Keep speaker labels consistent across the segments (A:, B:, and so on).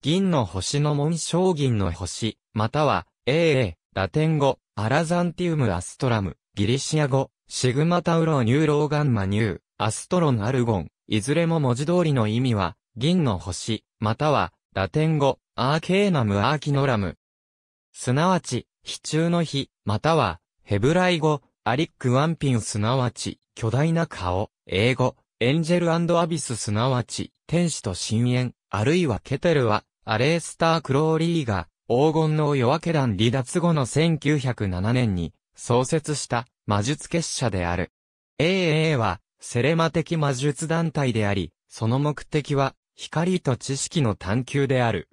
A: 銀の星の紋章銀の星、または、AA、ラテン語、アラザンティウムアストラム、ギリシア語、シグマタウロニューローガンマニュー、アストロンアルゴン、いずれも文字通りの意味は、銀の星、または、ラテン語、アーケーナムアーキノラム。すなわち、非中の日、または、ヘブライ語、アリックワンピンすなわち、巨大な顔、英語、エンジェルアビスすなわち、天使と深淵、あるいはケテルは、アレースター・クローリーが、黄金の夜明け団離脱後の1907年に、創設した魔術結社である。AA は、セレマ的魔術団体であり、その目的は、光と知識の探求である。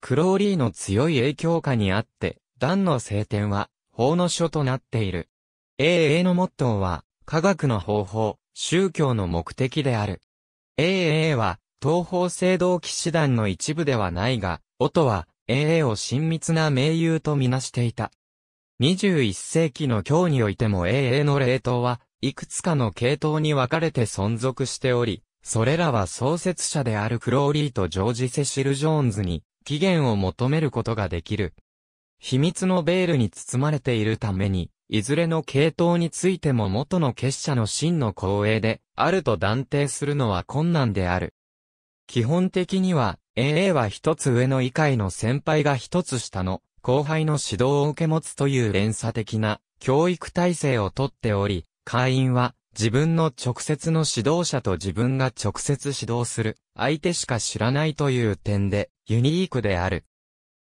A: クローリーの強い影響下にあって、団の聖典は、法の書となっている。AA のモットーは、科学の方法、宗教の目的である。AA は、東方聖堂騎士団の一部ではないが、音は AA を親密な盟友とみなしていた。21世紀の今日においても AA の霊統は、いくつかの系統に分かれて存続しており、それらは創設者であるフローリーとジョージ・セシル・ジョーンズに、起源を求めることができる。秘密のベールに包まれているために、いずれの系統についても元の結社の真の光栄で、あると断定するのは困難である。基本的には、AA は一つ上の以下の先輩が一つ下の、後輩の指導を受け持つという連鎖的な、教育体制をとっており、会員は、自分の直接の指導者と自分が直接指導する相手しか知らないという点でユニークである。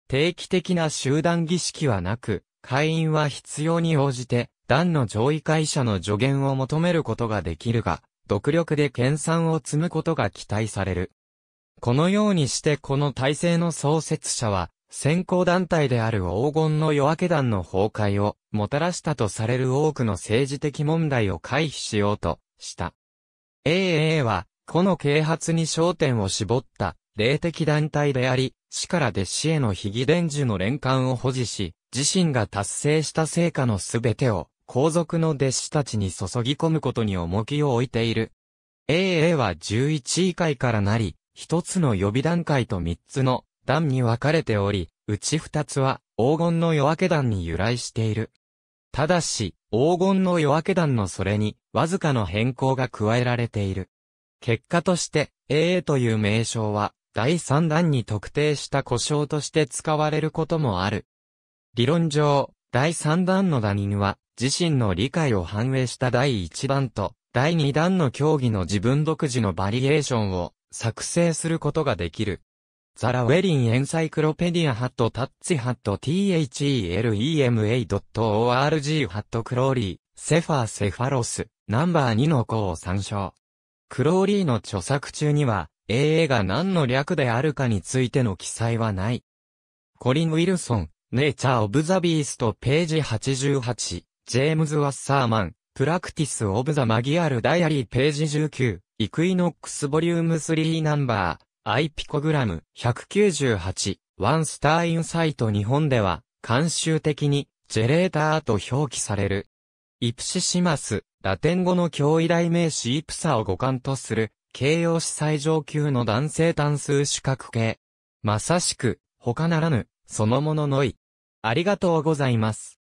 A: 定期的な集団儀式はなく、会員は必要に応じて、団の上位会社の助言を求めることができるが、独力で研鑽を積むことが期待される。このようにしてこの体制の創設者は、先行団体である黄金の夜明け団の崩壊をもたらしたとされる多くの政治的問題を回避しようとした。AA は、この啓発に焦点を絞った霊的団体であり、死から弟子への非義伝授の連環を保持し、自身が達成した成果のすべてを、皇族の弟子たちに注ぎ込むことに重きを置いている。AA は11位階からなり、一つの予備段階と三つの段に分かれており、うち二つは黄金の夜明け段に由来している。ただし、黄金の夜明け段のそれに、わずかの変更が加えられている。結果として、AA という名称は、第三段に特定した故障として使われることもある。理論上、第3弾のダニンは、自身の理解を反映した第1弾と、第2弾の競技の自分独自のバリエーションを作成することができる。ザラウェリンエンサイクロペディアハットタッチハット thelema.org ハットクローリー、セファーセファロス、ナンバー2の項を参照。クローリーの著作中には、AA が何の略であるかについての記載はない。コリン・ウィルソン、ネイチャー・オブ・ザ・ビーストページ88、ジェームズ・ワッサーマン、プラクティス・オブ・ザ・マギアル・ダイアリーページ19、イクイノックス・ボリューム3ナンバー、アイピコグラム198、ワンスター・インサイト日本では、慣習的に、ジェレーターと表記される。イプシシマス、ラテン語の脅威代名詞イプサを語感とする、形容詞最上級の男性単数視覚形。まさしく、他ならぬ、そのもののい。ありがとうございます。